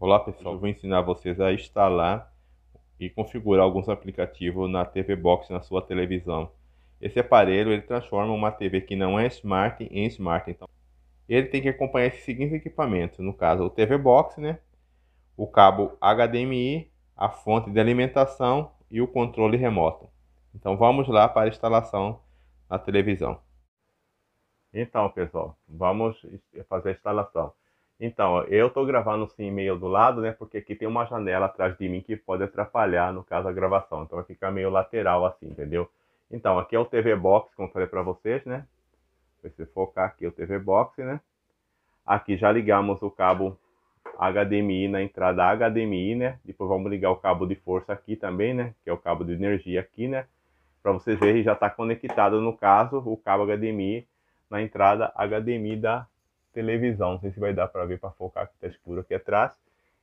Olá pessoal, eu vou ensinar vocês a instalar e configurar alguns aplicativos na TV Box na sua televisão. Esse aparelho ele transforma uma TV que não é smart em smart. Então, ele tem que acompanhar esses seguintes equipamentos, no caso o TV Box, né? o cabo HDMI, a fonte de alimentação e o controle remoto. Então vamos lá para a instalação na televisão. Então pessoal, vamos fazer a instalação. Então, eu estou gravando assim meio do lado, né? Porque aqui tem uma janela atrás de mim que pode atrapalhar, no caso, a gravação. Então vai ficar meio lateral assim, entendeu? Então, aqui é o TV Box, como eu falei para vocês, né? Você focar aqui o TV Box, né? Aqui já ligamos o cabo HDMI na entrada HDMI, né? Depois vamos ligar o cabo de força aqui também, né? Que é o cabo de energia aqui, né? Para vocês verem, já está conectado, no caso, o cabo HDMI na entrada HDMI da televisão. Não sei se vai dar para ver para focar que está escuro aqui atrás.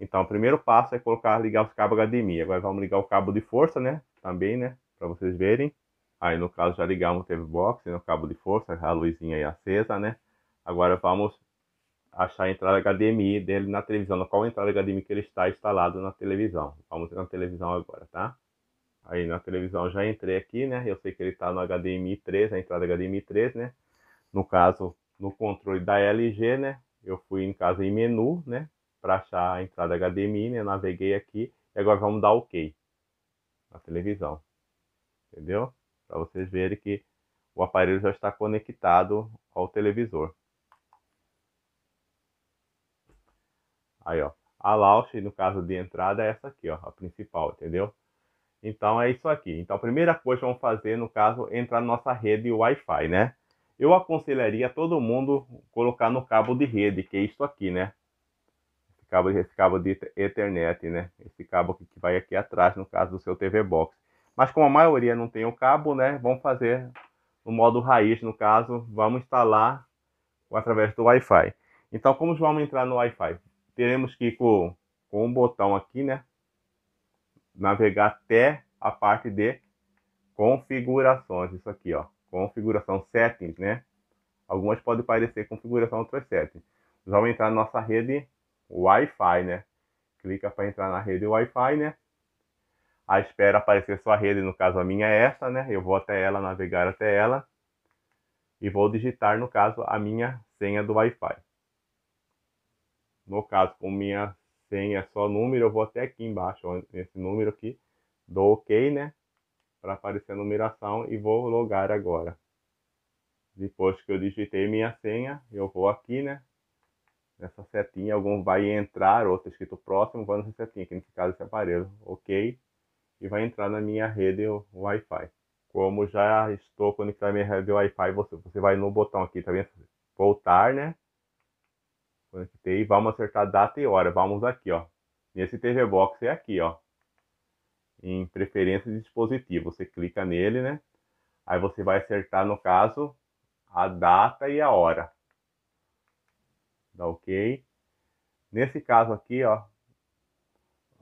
Então, o primeiro passo é colocar, ligar os cabos HDMI. Agora vamos ligar o cabo de força, né? Também, né? Para vocês verem. Aí, no caso, já ligamos o TV Box, né? o cabo de força, a luzinha aí acesa, né? Agora vamos achar a entrada HDMI dele na televisão, no qual entrada HDMI que ele está instalado na televisão. Vamos na televisão agora, tá? Aí na televisão já entrei aqui, né? Eu sei que ele está no HDMI 3, a entrada HDMI 3, né? No caso, no controle da LG, né? Eu fui em casa em menu, né? Para achar a entrada HDMI, né? Naveguei aqui e agora vamos dar OK na televisão, entendeu? Para vocês verem que o aparelho já está conectado ao televisor. Aí, ó. A launch, no caso de entrada, é essa aqui, ó, a principal, entendeu? Então é isso aqui. Então a primeira coisa que vamos fazer, no caso, é entrar na nossa rede Wi-Fi, né? Eu aconselharia todo mundo colocar no cabo de rede, que é isso aqui, né? Esse cabo, esse cabo de Ethernet, né? Esse cabo que vai aqui atrás, no caso do seu TV Box. Mas como a maioria não tem o cabo, né? Vamos fazer no modo raiz, no caso, vamos instalar através do Wi-Fi. Então, como vamos entrar no Wi-Fi? Teremos que ir com, com um botão aqui, né? Navegar até a parte de configurações, isso aqui, ó configuração settings, né? Algumas podem parecer configuração, outras settings. Nós vamos entrar na nossa rede Wi-Fi, né? Clica para entrar na rede Wi-Fi, né? A espera aparecer sua rede, no caso a minha é esta, né? Eu vou até ela, navegar até ela e vou digitar, no caso, a minha senha do Wi-Fi. No caso, com minha senha só número, eu vou até aqui embaixo, esse número aqui, dou OK, né? para aparecer a numeração e vou logar agora. Depois que eu digitei minha senha, eu vou aqui, né? Nessa setinha, algum vai entrar, outro escrito próximo, vai nessa setinha, aqui nesse caso esse aparelho, ok? E vai entrar na minha rede Wi-Fi. Como já estou conectado na minha rede Wi-Fi, você, você vai no botão aqui, tá vendo? Voltar, né? Conectei, vamos acertar data e hora, vamos aqui, ó. Nesse TV Box é aqui, ó em preferência de dispositivo. Você clica nele, né? Aí você vai acertar, no caso, a data e a hora. Dá ok? Nesse caso aqui, ó,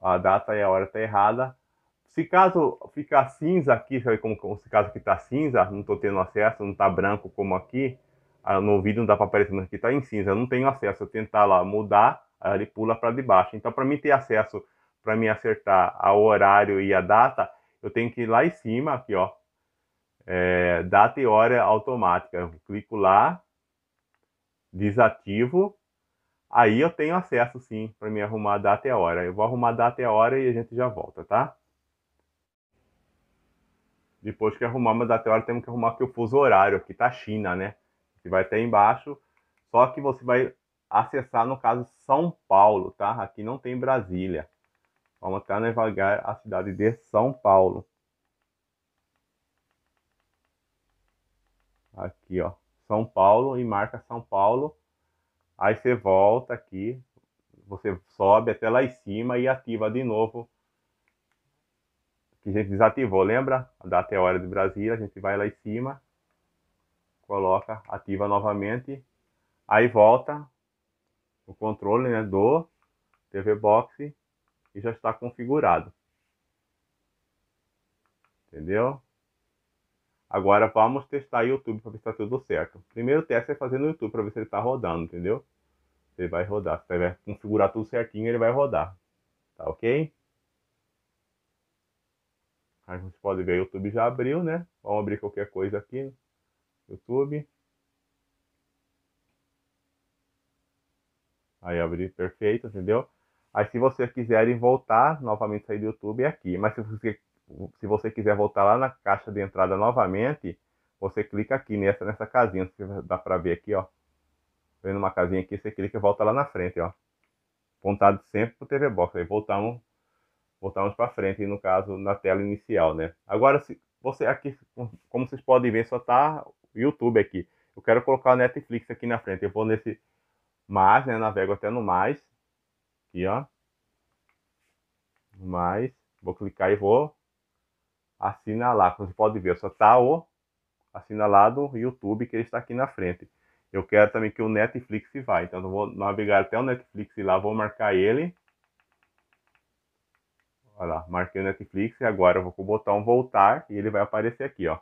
a data e a hora está errada. Se caso ficar cinza aqui, sabe como, como se caso que está cinza, não estou tendo acesso, não está branco como aqui, ah, no vídeo não dá para aparecer, mas aqui está em cinza, eu não tenho acesso. Eu tentar tá lá mudar, aí ele pula para debaixo. Então, para mim ter acesso para me acertar o horário e a data, eu tenho que ir lá em cima, aqui, ó. É, data e hora automática. Eu clico lá, desativo, aí eu tenho acesso sim para me arrumar a data e a hora. Eu vou arrumar a data e a hora e a gente já volta, tá? Depois que arrumar uma data e hora, temos que arrumar aqui o fuso horário. Aqui tá China, né? Que vai até embaixo. Só que você vai acessar, no caso, São Paulo, tá? Aqui não tem Brasília vamos até carnavalesca a cidade de São Paulo. Aqui, ó, São Paulo e marca São Paulo. Aí você volta aqui, você sobe até lá em cima e ativa de novo. Que a gente desativou, lembra? Da teoria de Brasília, a gente vai lá em cima, coloca, ativa novamente, aí volta o controle né, do TV Box e já está configurado. Entendeu? Agora vamos testar YouTube para ver se está tudo certo. Primeiro teste é fazer no YouTube para ver se ele está rodando, entendeu? Ele vai rodar. Se ele vai configurar tudo certinho, ele vai rodar. Tá ok? A gente pode ver, o YouTube já abriu, né? Vamos abrir qualquer coisa aqui. YouTube. Aí abri perfeito, entendeu? Aí, se vocês quiserem voltar novamente sair do YouTube, é aqui. Mas se você, se você quiser voltar lá na caixa de entrada novamente, você clica aqui nessa, nessa casinha. Dá para ver aqui, ó. Vendo uma casinha aqui, você clica e volta lá na frente, ó. Pontado sempre pro TV Box. Aí voltamos, voltamos para frente, no caso, na tela inicial, né? Agora, se você aqui, como vocês podem ver, só tá YouTube aqui. Eu quero colocar o Netflix aqui na frente. Eu vou nesse mais, né? Navego até no mais aqui, ó. Mas, vou clicar e vou assinalar. Como você pode ver, só tá o assinalado YouTube que ele está aqui na frente. Eu quero também que o Netflix vá. Então, eu vou navegar até o Netflix lá, vou marcar ele. Olha lá, marquei o Netflix e agora eu vou com o botão voltar e ele vai aparecer aqui, ó.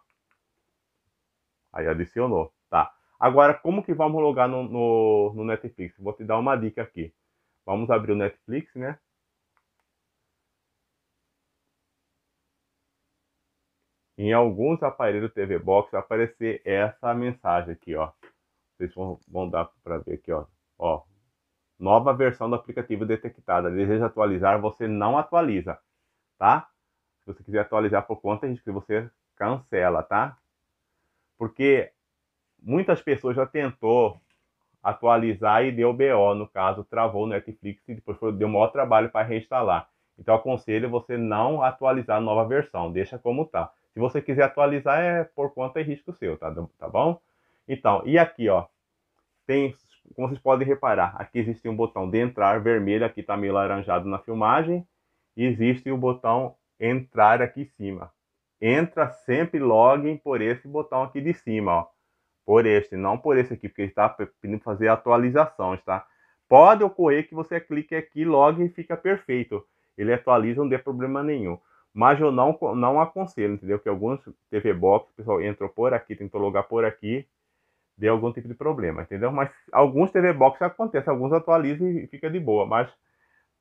Aí adicionou, tá. Agora, como que vamos logar no, no, no Netflix? Vou te dar uma dica aqui. Vamos abrir o Netflix, né? Em alguns aparelhos TV Box vai aparecer essa mensagem aqui, ó. Vocês vão, vão dar para ver aqui, ó. ó. Nova versão do aplicativo detectada. Deseja atualizar, você não atualiza, tá? Se você quiser atualizar por conta, a gente, que você cancela, tá? Porque muitas pessoas já tentou atualizar e deu BO, no caso, travou o Netflix e depois foi, deu maior trabalho para reinstalar. Então aconselho você não atualizar a nova versão, deixa como tá. Se você quiser atualizar é por conta e risco seu, tá, tá bom? Então, e aqui, ó, tem, como vocês podem reparar, aqui existe um botão de entrar vermelho, aqui tá meio laranjado na filmagem, e existe o botão entrar aqui em cima. Entra sempre login por esse botão aqui de cima, ó por este, não por esse aqui, porque ele está pedindo fazer atualizações, tá? Pode ocorrer que você clique aqui, logo e fica perfeito. Ele atualiza, não dê problema nenhum. Mas eu não, não aconselho, entendeu? Que alguns TV Box, pessoal entrou por aqui, tentou logar por aqui, deu algum tipo de problema, entendeu? Mas alguns TV Box acontece, alguns atualizam e fica de boa, mas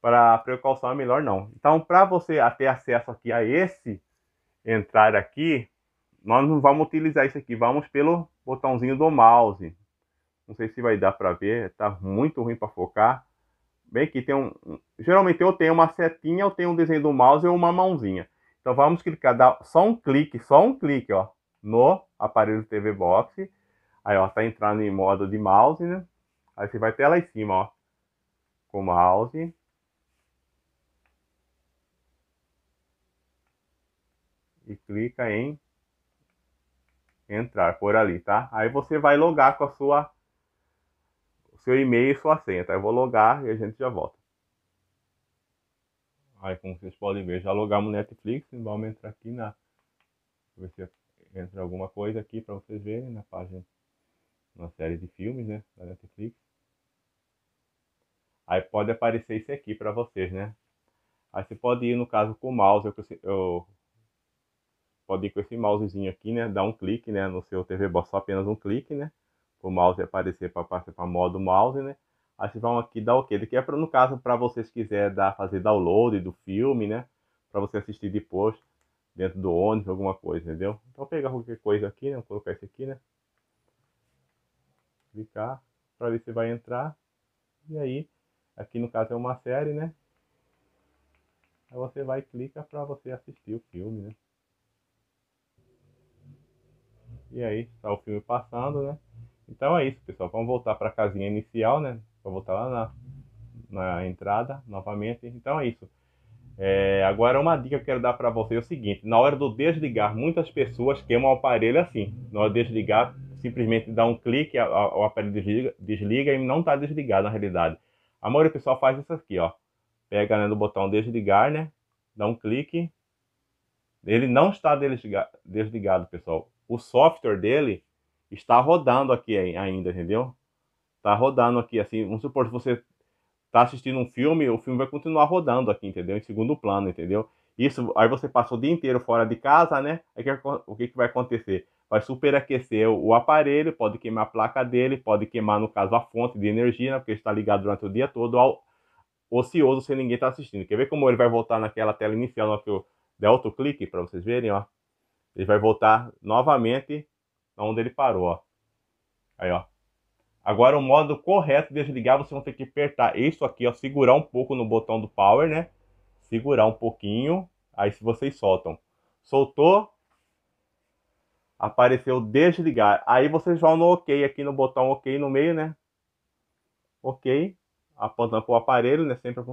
para precaução é melhor não. Então, para você ter acesso aqui a esse entrar aqui, nós não vamos utilizar isso aqui, vamos pelo botãozinho do mouse. Não sei se vai dar para ver, tá muito ruim para focar. Bem que tem um, geralmente eu tenho uma setinha, eu tenho um desenho do mouse e uma mãozinha. Então vamos clicar, dá só um clique, só um clique, ó, no aparelho TV Box. Aí ó, tá entrando em modo de mouse, né? Aí você vai até lá em cima, ó, com o mouse. E clica em entrar por ali, tá? Aí você vai logar com a sua seu e-mail e sua senha, tá? Eu vou logar e a gente já volta. Aí, como vocês podem ver, já logamos Netflix. Vamos entrar aqui na. Ver se entra alguma coisa aqui para vocês verem na página. Na série de filmes, né? Da Netflix. Aí pode aparecer isso aqui para vocês, né? Aí você pode ir, no caso, com o mouse. Eu, eu pode ir com esse mousezinho aqui, né? Dar um clique, né? No seu TV Box, só apenas um clique, né? O mouse aparecer para participar modo mouse, né? Aí vocês vão aqui dar OK, que é para no caso para vocês quiser dar fazer download do filme, né? Para você assistir depois dentro do ônibus, alguma coisa, entendeu? Então pegar qualquer coisa aqui, né? Vou colocar esse aqui, né? Clicar para ver se vai entrar. E aí, aqui no caso é uma série, né? Aí você vai clicar para você assistir o filme, né? E aí tá o filme passando, né? Então é isso, pessoal. Vamos voltar para a casinha inicial, né? Vou voltar lá na, na entrada novamente. Então é isso. É, agora uma dica que eu quero dar para vocês é o seguinte: na hora do desligar, muitas pessoas queimam o aparelho assim. Na hora de desligar, simplesmente dá um clique, o aparelho desliga, desliga e não está desligado na realidade. A maioria do pessoal faz isso aqui, ó. Pega né, no botão desligar, né? Dá um clique. Ele não está desligado, pessoal o software dele está rodando aqui ainda, entendeu? Está rodando aqui, assim, vamos supor que você está assistindo um filme, o filme vai continuar rodando aqui, entendeu? Em segundo plano, entendeu? Isso, aí você passou o dia inteiro fora de casa, né? Aí o que, que vai acontecer? Vai superaquecer o aparelho, pode queimar a placa dele, pode queimar, no caso, a fonte de energia, né? porque está ligado durante o dia todo ao ocioso sem ninguém estar tá assistindo. Quer ver como ele vai voltar naquela tela inicial, na que eu der outro clique para vocês verem, ó? Ele vai voltar novamente onde ele parou, ó. Aí, ó. Agora, o modo correto de desligar, você vai ter que apertar isso aqui, ó. Segurar um pouco no botão do power, né? Segurar um pouquinho. Aí, se vocês soltam. Soltou. Apareceu desligar. Aí, vocês vão no OK aqui no botão OK no meio, né? OK. Apontando o aparelho, né? Sempre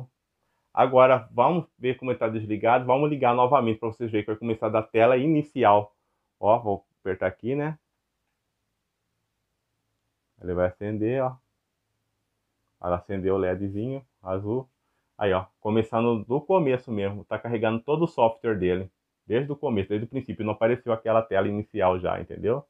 Agora vamos ver como está desligado, vamos ligar novamente para vocês verem que vai começar da tela inicial. Ó, vou apertar aqui, né? Ele vai acender, ó. Ela acendeu o LEDzinho azul. Aí, ó, começando do começo mesmo, Está carregando todo o software dele, desde o começo, desde o princípio, não apareceu aquela tela inicial já, entendeu?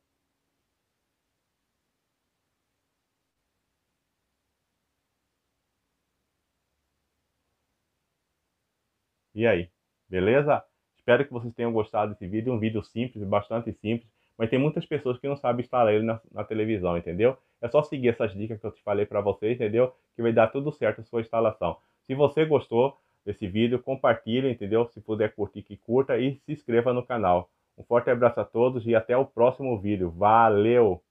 E aí, beleza? Espero que vocês tenham gostado desse vídeo, um vídeo simples, bastante simples, mas tem muitas pessoas que não sabem instalar ele na, na televisão, entendeu? É só seguir essas dicas que eu te falei para vocês, entendeu? Que vai dar tudo certo a sua instalação. Se você gostou desse vídeo, compartilhe, entendeu? Se puder curtir, que curta e se inscreva no canal. Um forte abraço a todos e até o próximo vídeo. Valeu!